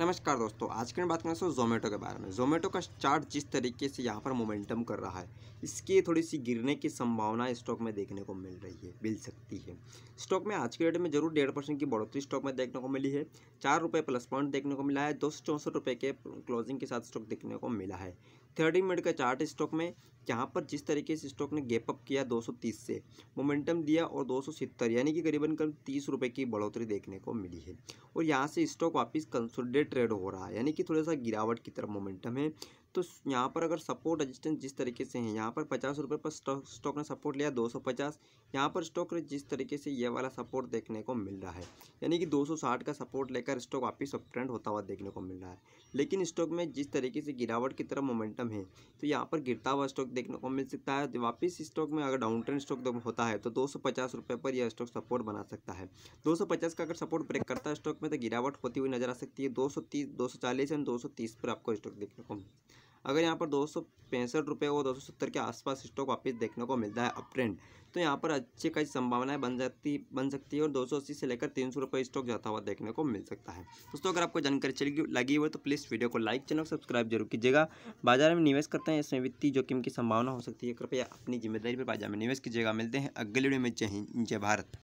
नमस्कार दोस्तों आज मैं बात करना सो जोमेटो के बारे में जोमेटो का चार्ट जिस तरीके से यहाँ पर मोमेंटम कर रहा है इसकी थोड़ी सी गिरने की संभावना स्टॉक में देखने को मिल रही है मिल सकती है स्टॉक में आज के डेट में जरूर डेढ़ परसेंट की बढ़ोतरी स्टॉक में देखने को मिली है चार रुपये प्लस पॉइंट देखने को मिला है दो सौ चौंसठ रुपये के क्लोजिंग के साथ स्टॉक देखने को मिला है थर्टी मिनट का चार्ट स्टॉक में जहाँ पर जिस तरीके से स्टॉक ने गैप अप किया 230 से मोमेंटम दिया और 270 यानी कि करीबन करीब तीस रुपये की बढ़ोतरी देखने को मिली है और यहाँ से स्टॉक वापस कंसोलिडेट ट्रेड हो रहा है यानी कि थोड़ा सा गिरावट की तरफ मोमेंटम है तो यहाँ पर अगर सपोर्ट रजिस्टेंस जिस तरीके से है यहाँ पर पचास रुपये पर स्टॉक ने सपोर्ट लिया दो सौ पचास यहाँ पर स्टॉक ने जिस तरीके से ये वाला सपोर्ट देखने को मिल रहा है यानी कि दो सौ साठ का सपोर्ट लेकर स्टॉक वापस ट्रेंड होता हुआ देखने को मिल रहा है लेकिन स्टॉक में जिस तरीके से गिरावट की तरफ मोमेंटम है तो यहाँ पर गिरता हुआ स्टॉक देखने को मिल सकता है वापस स्टॉक में अगर डाउन ट्रेंड स्टॉक होता है तो दो सौ पचास रुपये पर यह स्टॉक सपोर्ट बना सकता है दो सौ पचास का अगर सपोर्ट ब्रेक करता है स्टॉक में तो गिरावट होती हुई नजर आ सकती है दो सौ तीस दो सौ चालीस एंड दो सौ तीस पर आपको स्टॉक देखने को मिल अगर यहाँ पर दो सौ पैंसठ रुपये और दो सौ सत्तर के आसपास स्टॉक वापस देखने को मिलता है अप ट्रेंड तो यहाँ पर अच्छी खासी संभावनाएं बन जाती बन सकती है और दो सौ अस्सी से लेकर तीन सौ रुपये स्टॉक जाता हुआ देखने को मिल सकता है दोस्तों अगर आपको जानकारी चली लगी हुई तो प्लीज़ वीडियो को लाइक चैनल सब्सक्राइब जरूर कीजिएगा बाजार में निवेश करते हैं इसमें वित्तीय जोखिम की संभावना हो सकती है कृपया अपनी जिम्मेदारी पर बाजार में निवेश कीजिएगा मिलते हैं अगले वीडियो में जय हिंद जय भारत